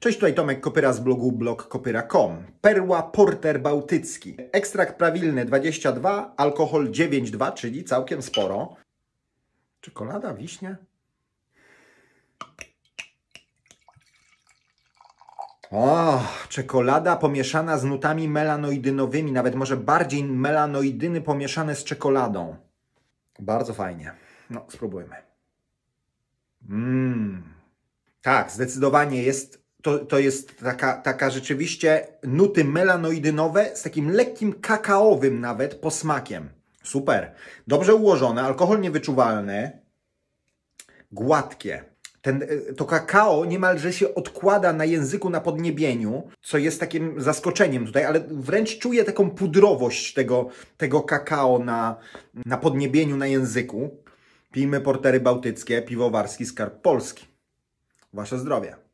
Cześć, tutaj Tomek Kopyra z blogu blogkopyra.com. Perła Porter Bałtycki. Ekstrakt prawilny 22, alkohol 9,2, czyli całkiem sporo. Czekolada, wiśnie. O, czekolada pomieszana z nutami melanoidynowymi, nawet może bardziej melanoidyny pomieszane z czekoladą. Bardzo fajnie. No, spróbujmy. Mmm. Tak, zdecydowanie jest to, to jest taka, taka rzeczywiście nuty melanoidynowe z takim lekkim kakaowym nawet posmakiem. Super. Dobrze ułożone, alkohol niewyczuwalny, gładkie. Ten, e, to kakao niemalże się odkłada na języku, na podniebieniu, co jest takim zaskoczeniem tutaj, ale wręcz czuję taką pudrowość tego, tego kakao na, na podniebieniu, na języku. Pijmy portery bałtyckie, piwowarski, skarb polski. Wasze zdrowie.